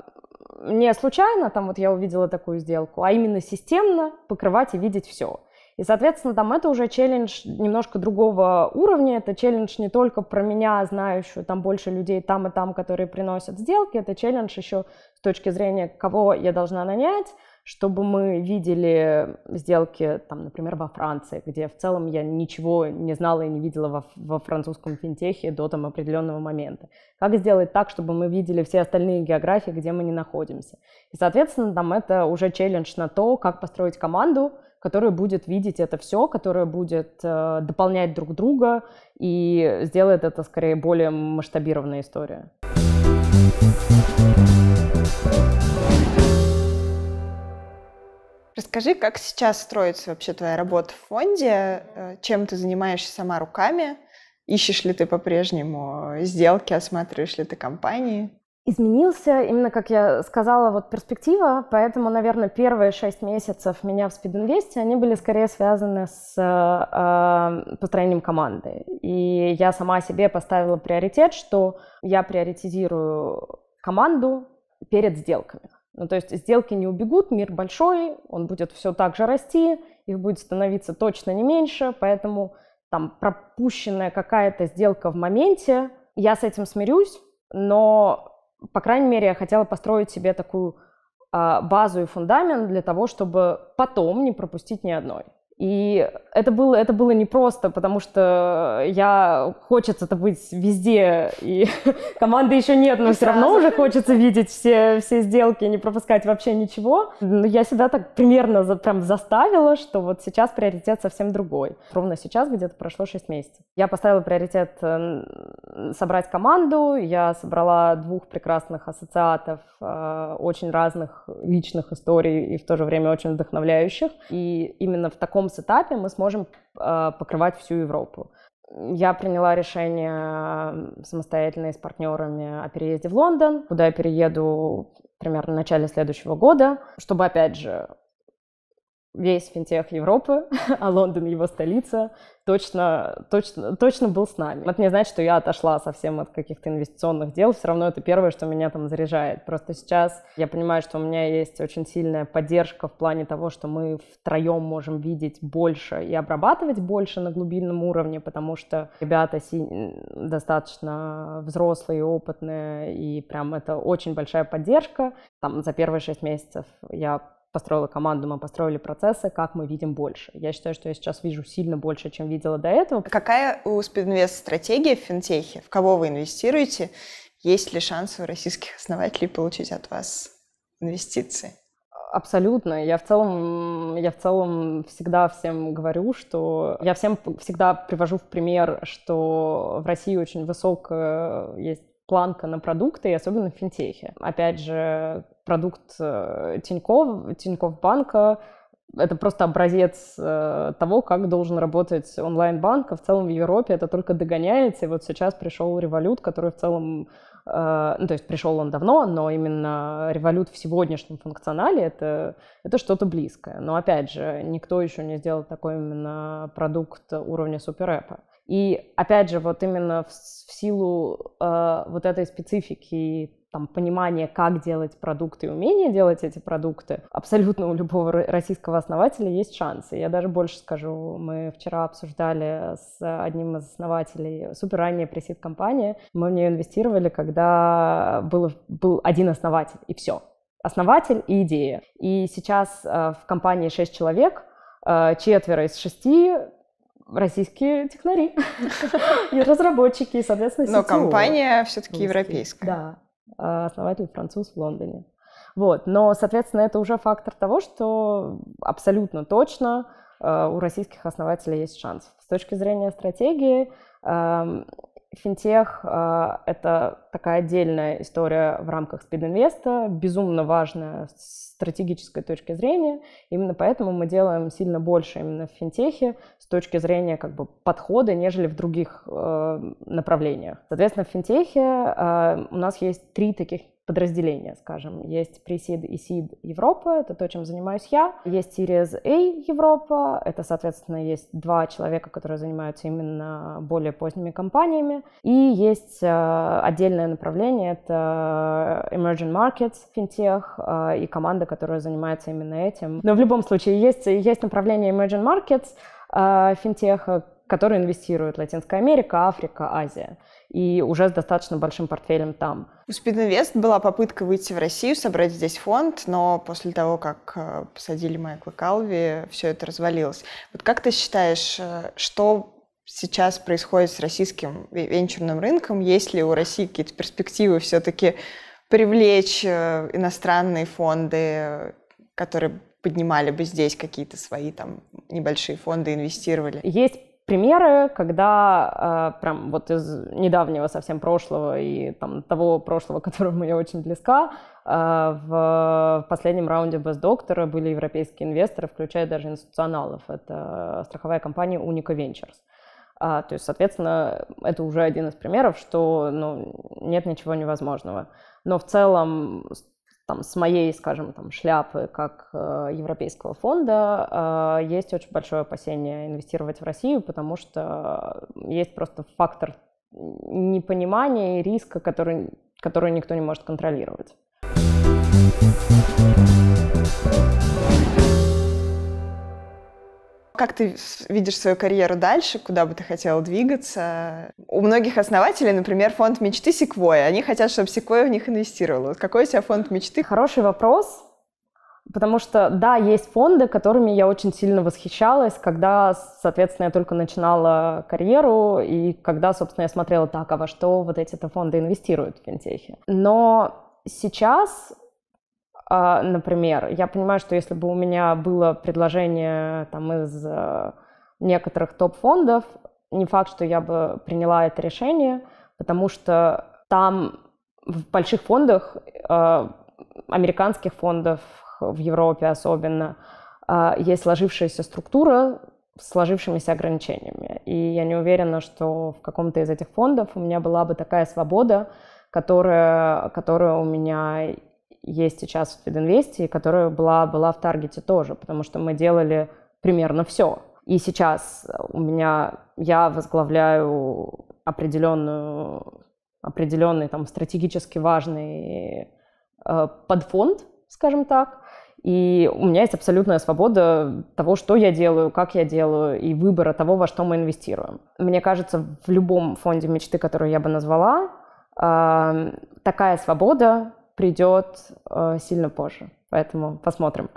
S1: не случайно, там вот я увидела такую сделку, а именно системно покрывать и видеть все. И, соответственно, там это уже челлендж немножко другого уровня. Это челлендж не только про меня, знающую там больше людей там и там, которые приносят сделки. Это челлендж еще с точки зрения, кого я должна нанять, чтобы мы видели сделки, там, например, во Франции, где в целом я ничего не знала и не видела во, во французском финтехе до там определенного момента. Как сделать так, чтобы мы видели все остальные географии, где мы не находимся? И, соответственно, там это уже челлендж на то, как построить команду, которая будет видеть это все, которая будет э, дополнять друг друга и сделает это скорее более масштабированная история.
S2: Расскажи, как сейчас строится вообще твоя работа в фонде, э, чем ты занимаешься сама руками, ищешь ли ты по-прежнему э, сделки, осматриваешь ли ты компании?
S1: Изменился, именно как я сказала, вот перспектива, поэтому, наверное, первые шесть месяцев меня в спидинвесте, они были скорее связаны с э, э, построением команды. И я сама себе поставила приоритет, что я приоритизирую команду перед сделками. Ну, то есть сделки не убегут, мир большой, он будет все так же расти, их будет становиться точно не меньше, поэтому там пропущенная какая-то сделка в моменте, я с этим смирюсь, но по крайней мере, я хотела построить себе такую а, базу и фундамент для того, чтобы потом не пропустить ни одной. И это было, это было непросто, потому что э, я хочется-то быть везде, и команды еще нет, но и все сразу. равно уже хочется видеть все, все сделки, не пропускать вообще ничего. Но я себя так примерно за, прям заставила, что вот сейчас приоритет совсем другой. Ровно сейчас где-то прошло 6 месяцев. Я поставила приоритет собрать команду, я собрала двух прекрасных ассоциатов, э, очень разных личных историй и в то же время очень вдохновляющих. И именно в таком сетапе мы сможем а, покрывать всю Европу. Я приняла решение самостоятельно и с партнерами о переезде в Лондон, куда я перееду примерно в начале следующего года, чтобы, опять же, весь финтех Европы, а Лондон его столица, точно, точно, точно был с нами. Это не значит, что я отошла совсем от каких-то инвестиционных дел, все равно это первое, что меня там заряжает. Просто сейчас я понимаю, что у меня есть очень сильная поддержка в плане того, что мы втроем можем видеть больше и обрабатывать больше на глубинном уровне, потому что ребята достаточно взрослые, и опытные, и прям это очень большая поддержка. Там за первые шесть месяцев я построила команду, мы построили процессы, как мы видим больше. Я считаю, что я сейчас вижу сильно больше, чем видела до этого. Какая
S2: у Speedinvest стратегия в финтехе? В кого вы инвестируете? Есть ли шанс у российских основателей получить от вас инвестиции?
S1: Абсолютно. Я в целом, я в целом всегда всем говорю, что я всем всегда привожу в пример, что в России очень высок есть планка на продукты, и особенно в финтехе. Опять же, продукт Тиньков, э, Тиньков банка это просто образец э, того, как должен работать онлайн-банк. А в целом в Европе это только догоняется. И вот сейчас пришел Револют, который в целом... Э, ну, то есть пришел он давно, но именно Револют в сегодняшнем функционале это, это что-то близкое. Но опять же, никто еще не сделал такой именно продукт уровня суперэпа. И опять же, вот именно в, в силу э, вот этой специфики и там, понимание, как делать продукты и умение делать эти продукты, абсолютно у любого российского основателя есть шансы. Я даже больше скажу, мы вчера обсуждали с одним из основателей супер ранняя пресид компании, мы в нее инвестировали, когда был, был один основатель, и все. Основатель и идея. И сейчас э, в компании 6 человек, э, четверо из шести российские технари и разработчики, и, соответственно, Но компания все-таки европейская. Да, а, основатель француз в Лондоне. Вот, но, соответственно, это уже фактор того, что абсолютно точно э, у российских основателей есть шанс. С точки зрения стратегии, эм, Финтех э, – это такая отдельная история в рамках спидинвеста, безумно важная с стратегической точки зрения. Именно поэтому мы делаем сильно больше именно в финтехе с точки зрения как бы, подхода, нежели в других э, направлениях. Соответственно, в финтехе э, у нас есть три таких подразделения, скажем. Есть пресид и сид Европа, это то, чем занимаюсь я. Есть Series A Европа, это, соответственно, есть два человека, которые занимаются именно более поздними компаниями. И есть э, отдельное направление, это Emerging Markets, финтех, э, и команда, которая занимается именно этим. Но в любом случае есть, есть направление Emerging Markets, э, финтеха, которые инвестируют Латинская Америка, Африка, Азия и уже с достаточно большим портфелем там.
S2: У Speedinvest была попытка выйти в Россию, собрать здесь фонд, но после того, как э, посадили Майкла Калви, все это развалилось. Вот как ты считаешь, э, что сейчас происходит с российским венчурным рынком? Есть ли у России какие-то перспективы все-таки привлечь э, иностранные фонды, которые поднимали бы здесь
S1: какие-то свои там небольшие фонды, инвестировали? Есть примеры, когда э, прям вот из недавнего совсем прошлого и там того прошлого, которому я очень близка, э, в последнем раунде без доктора были европейские инвесторы, включая даже институционалов. Это страховая компания Unica Ventures. А, то есть, соответственно, это уже один из примеров, что ну, нет ничего невозможного. Но в целом там, с моей, скажем, там, шляпы, как э, Европейского фонда, э, есть очень большое опасение инвестировать в Россию, потому что э, есть просто фактор непонимания и риска, который, который никто не может контролировать.
S2: как ты видишь свою карьеру дальше, куда бы ты хотел двигаться? У многих основателей, например, фонд мечты Секвоя. Они хотят, чтобы Секвоя в них инвестировала.
S1: какой у тебя фонд мечты? Хороший вопрос. Потому что, да, есть фонды, которыми я очень сильно восхищалась, когда, соответственно, я только начинала карьеру, и когда, собственно, я смотрела так, а во что вот эти-то фонды инвестируют в финтехе. Но сейчас а, например, я понимаю, что если бы у меня было предложение там, из э, некоторых топ-фондов, не факт, что я бы приняла это решение, потому что там в больших фондах, э, американских фондов, в Европе особенно, э, есть сложившаяся структура с сложившимися ограничениями. И я не уверена, что в каком-то из этих фондов у меня была бы такая свобода, которая, которая у меня есть сейчас в Фидинвесте, которая была, была в Таргете тоже, потому что мы делали примерно все. И сейчас у меня, я возглавляю определенную, определенный там стратегически важный э, подфонд, скажем так, и у меня есть абсолютная свобода того, что я делаю, как я делаю, и выбора того, во что мы инвестируем. Мне кажется, в любом фонде мечты, который я бы назвала, э, такая свобода придет э, сильно позже. Поэтому посмотрим.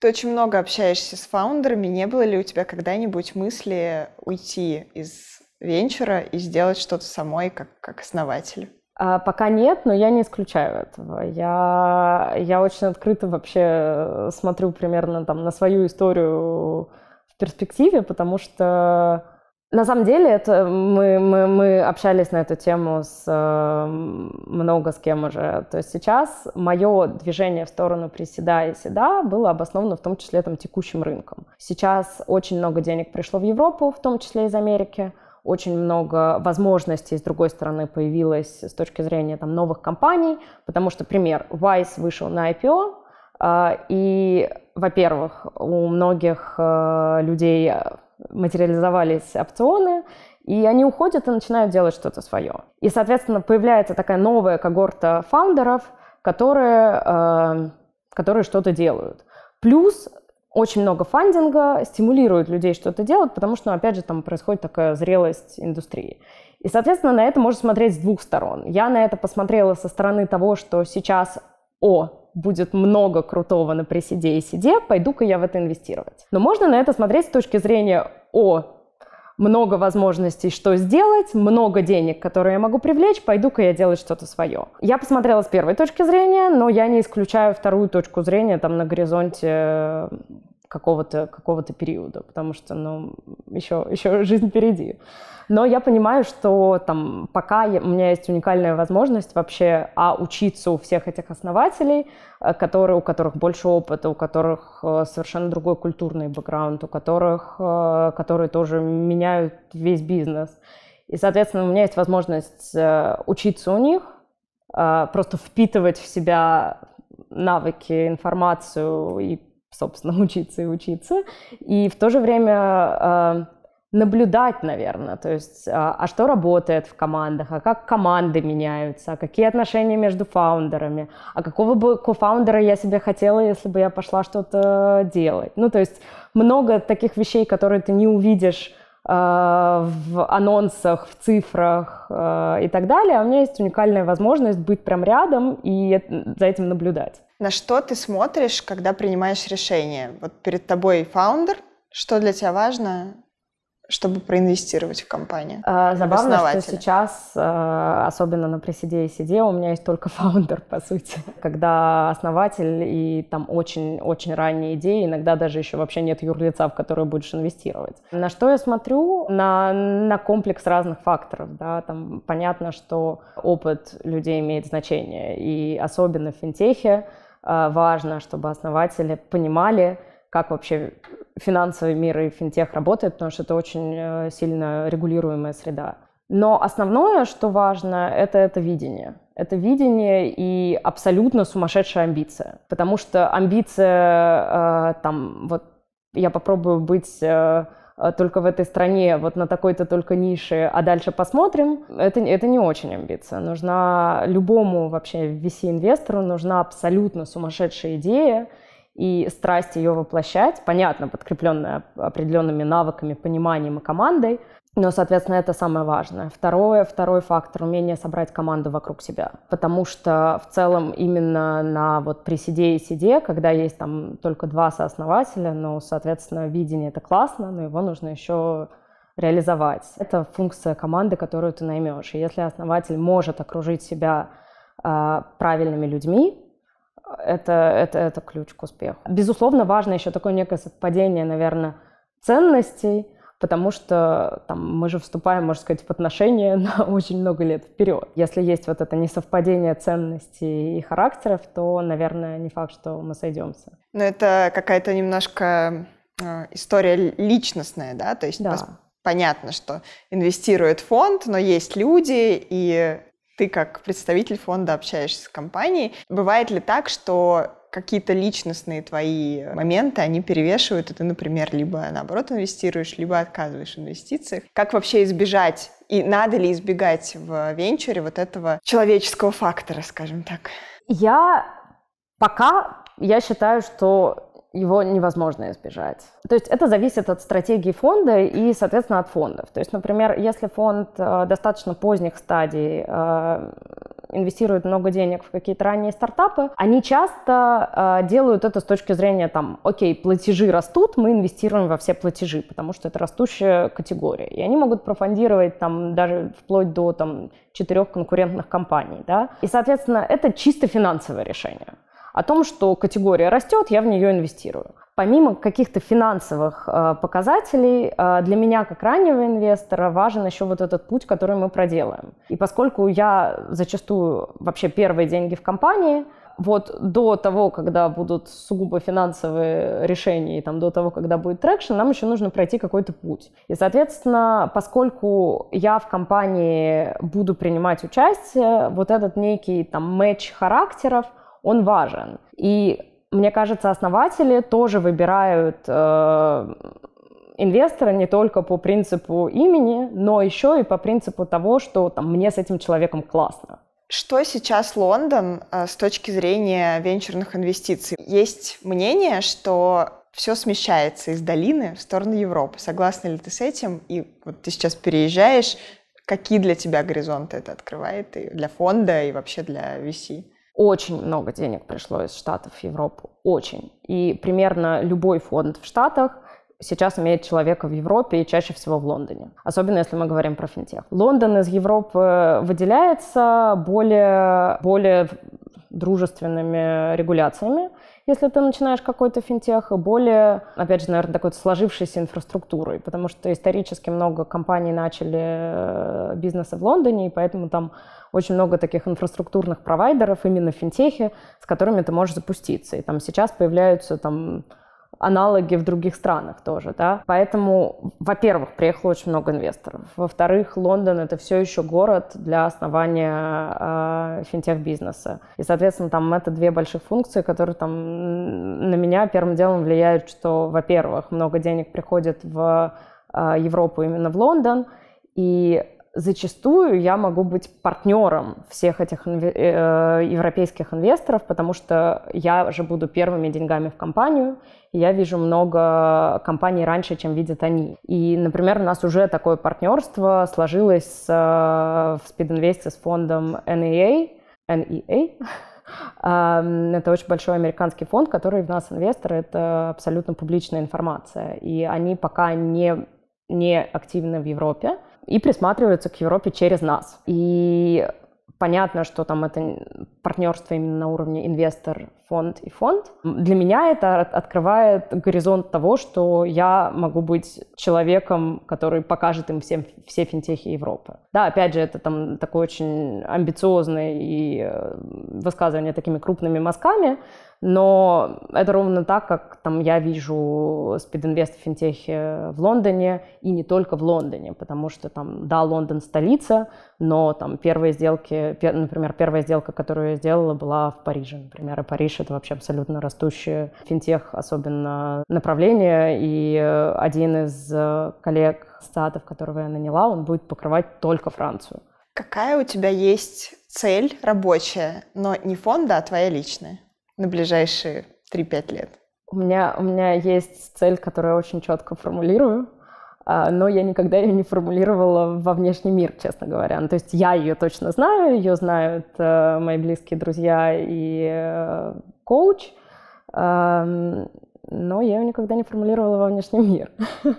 S2: Ты очень много общаешься с фаундерами. Не было ли у тебя когда-нибудь мысли уйти из венчура и сделать что-то самой как, как основатель?
S1: А, пока нет, но я не исключаю этого. Я, я очень открыто вообще э, смотрю примерно там на свою историю в перспективе, потому что на самом деле, это мы, мы, мы общались на эту тему с э, много с кем уже. То есть сейчас мое движение в сторону приседа и седа было обосновано в том числе там, текущим рынком. Сейчас очень много денег пришло в Европу, в том числе из Америки. Очень много возможностей, с другой стороны, появилось с точки зрения там, новых компаний, потому что, пример, Vice вышел на IPO, э, и, во-первых, у многих э, людей материализовались опционы, и они уходят и начинают делать что-то свое. И, соответственно, появляется такая новая когорта фаундеров, которые, э, которые что-то делают. Плюс очень много фандинга стимулирует людей что-то делать, потому что, ну, опять же, там происходит такая зрелость индустрии. И, соответственно, на это можно смотреть с двух сторон. Я на это посмотрела со стороны того, что сейчас о будет много крутого на приседе и сиде, пойду-ка я в это инвестировать. Но можно на это смотреть с точки зрения о много возможностей, что сделать, много денег, которые я могу привлечь, пойду-ка я делать что-то свое. Я посмотрела с первой точки зрения, но я не исключаю вторую точку зрения там на горизонте какого-то какого периода, потому что, ну, еще, еще жизнь впереди. Но я понимаю, что там пока я, у меня есть уникальная возможность вообще а, учиться у всех этих основателей, э, которые, у которых больше опыта, у которых э, совершенно другой культурный бэкграунд, у которых, э, которые тоже меняют весь бизнес. И, соответственно, у меня есть возможность учиться у них, просто впитывать в себя навыки, информацию и собственно, учиться и учиться, и в то же время а, наблюдать, наверное, то есть, а, а что работает в командах, а как команды меняются, а какие отношения между фаундерами, а какого бы кофаундера я себе хотела, если бы я пошла что-то делать. Ну, то есть много таких вещей, которые ты не увидишь Э, в анонсах, в цифрах э, и так далее. А у меня есть уникальная возможность быть прям рядом и за этим наблюдать.
S2: На что ты смотришь, когда принимаешь решение? Вот перед тобой фаундер, что для тебя важно, чтобы проинвестировать в компанию? А, забавно, что
S1: сейчас, а, особенно на пресиде и сиде, у меня есть только фаундер, по сути. Когда основатель и там очень-очень ранние идеи, иногда даже еще вообще нет юрлица, в которое будешь инвестировать. На что я смотрю? На, на комплекс разных факторов. Да? Там понятно, что опыт людей имеет значение. И особенно в финтехе а, важно, чтобы основатели понимали, как вообще финансовый мир и финтех работает, потому что это очень э, сильно регулируемая среда. Но основное, что важно, это это видение. Это видение и абсолютно сумасшедшая амбиция. Потому что амбиция, э, там, вот я попробую быть э, э только в этой стране, вот на такой-то только нише, а дальше посмотрим, это, это не очень амбиция. Нужна любому вообще VC-инвестору, нужна абсолютно сумасшедшая идея, и страсть ее воплощать, понятно, подкрепленная определенными навыками, пониманием и командой, но, соответственно, это самое важное. Второе, второй фактор – умение собрать команду вокруг себя. Потому что в целом именно на вот при сиде и сиде, когда есть там только два сооснователя, но ну, соответственно, видение – это классно, но его нужно еще реализовать. Это функция команды, которую ты наймешь. И если основатель может окружить себя э, правильными людьми, это, это, это ключ к успеху. Безусловно, важно еще такое некое совпадение, наверное, ценностей, потому что там, мы же вступаем, можно сказать, в отношения на очень много лет вперед. Если есть вот это несовпадение ценностей и характеров, то, наверное, не факт, что мы сойдемся.
S2: Но это какая-то немножко э, история личностная, да? То есть да. понятно, что инвестирует фонд, но есть люди, и ты как представитель фонда общаешься с компанией. Бывает ли так, что какие-то личностные твои моменты, они перевешивают, и ты, например, либо наоборот инвестируешь, либо отказываешь в инвестициях. Как вообще избежать, и надо ли избегать в венчуре вот этого человеческого фактора, скажем так?
S1: Я пока, я считаю, что его невозможно избежать. То есть это зависит от стратегии фонда и, соответственно, от фондов. То есть, например, если фонд э, достаточно поздних стадий э, инвестируют много денег в какие-то ранние стартапы, они часто э, делают это с точки зрения там, окей, платежи растут, мы инвестируем во все платежи, потому что это растущая категория. И они могут профондировать там даже вплоть до там четырех конкурентных компаний, да. И, соответственно, это чисто финансовое решение о том, что категория растет, я в нее инвестирую. Помимо каких-то финансовых э, показателей, э, для меня, как раннего инвестора, важен еще вот этот путь, который мы проделаем. И поскольку я зачастую вообще первые деньги в компании, вот до того, когда будут сугубо финансовые решения, и там до того, когда будет трекшн, нам еще нужно пройти какой-то путь. И, соответственно, поскольку я в компании буду принимать участие, вот этот некий там матч характеров, он важен. И мне кажется, основатели тоже выбирают э, инвестора не только по принципу имени, но еще и по принципу того, что там, мне с этим человеком классно.
S2: Что сейчас Лондон э, с точки зрения венчурных инвестиций? Есть мнение, что все смещается из долины в сторону Европы. Согласна ли ты с этим? И вот ты сейчас переезжаешь. Какие для тебя горизонты это открывает и для фонда и вообще для VC? очень
S1: много денег пришло из Штатов в Европу, очень. И примерно любой фонд в Штатах сейчас имеет человека в Европе и чаще всего в Лондоне, особенно если мы говорим про финтех. Лондон из Европы выделяется более, более дружественными регуляциями, если ты начинаешь какой-то финтех, и более, опять же, наверное, такой сложившейся инфраструктурой, потому что исторически много компаний начали э, бизнесы в Лондоне, и поэтому там очень много таких инфраструктурных провайдеров именно в финтехе, с которыми ты можешь запуститься. И там сейчас появляются там аналоги в других странах тоже, да. Поэтому, во-первых, приехало очень много инвесторов. Во-вторых, Лондон — это все еще город для основания э, финтех-бизнеса. И, соответственно, там это две больших функции, которые там на меня первым делом влияют, что, во-первых, много денег приходит в э, Европу именно в Лондон, и зачастую я могу быть партнером всех этих инве- э, европейских инвесторов, потому что я же буду первыми деньгами в компанию, и я вижу много компаний раньше, чем видят они. И, например, у нас уже такое партнерство сложилось с, э, в Speed Invest с фондом NEA, а. а? NEA, эм, это очень большой американский фонд, который в нас инвесторы, это абсолютно публичная информация. И они пока не, не активны в Европе, и присматриваются к Европе через нас. И понятно, что там это партнерство именно на уровне инвестор, фонд и фонд. Для меня это открывает горизонт того, что я могу быть человеком, который покажет им всем все финтехи Европы. Да, опять же, это там такое очень амбициозное и э, высказывание такими крупными мазками, но это ровно так, как там я вижу спидинвест в финтехе в Лондоне и не только в Лондоне, потому что там, да, Лондон столица, но там первые сделки, например, первая сделка, которую я сделала, была в Париже, например, и Париж — это вообще абсолютно растущее финтех, особенно направление, и э, один из э, коллег статов, которого я наняла, он будет покрывать только Францию.
S2: Какая у тебя есть цель рабочая, но не фонда, а твоя личная? на ближайшие 3-5 лет?
S1: У меня, у меня есть цель, которую я очень четко формулирую, а, но я никогда ее не формулировала во внешний мир, честно говоря. Ну, то есть я ее точно знаю, ее знают э, мои близкие друзья и э, коуч, но я ее никогда не формулировала во внешний мир.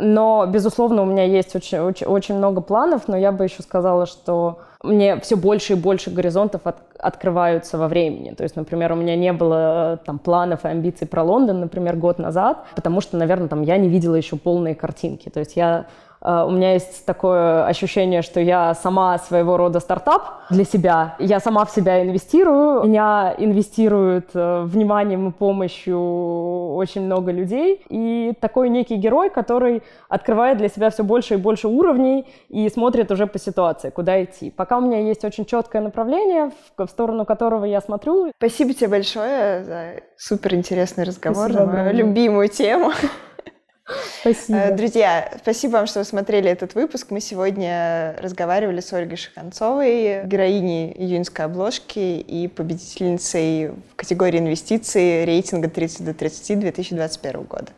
S1: Но, безусловно, у меня есть очень, очень, очень много планов, но я бы еще сказала, что мне все больше и больше горизонтов от, открываются во времени. То есть, например, у меня не было э, там планов и амбиций про Лондон, например, год назад, потому что, наверное, там я не видела еще полные картинки. То есть я Э, у меня есть такое ощущение, что я сама своего рода стартап для себя. Я сама в себя инвестирую. Меня инвестируют э, вниманием и помощью очень много людей. И такой некий герой, который открывает для себя все больше и больше уровней и смотрит уже по ситуации, куда идти. Пока у меня есть очень четкое направление, в сторону которого я смотрю. Спасибо тебе большое за интересный разговор, Спасибо, мою
S2: любимую тему. Спасибо. Э, друзья, спасибо вам, что вы смотрели этот выпуск. Мы сегодня разговаривали с Ольгой Шаханцовой, героиней июньской обложки и победительницей в категории инвестиций рейтинга 30 до 30 2021 года.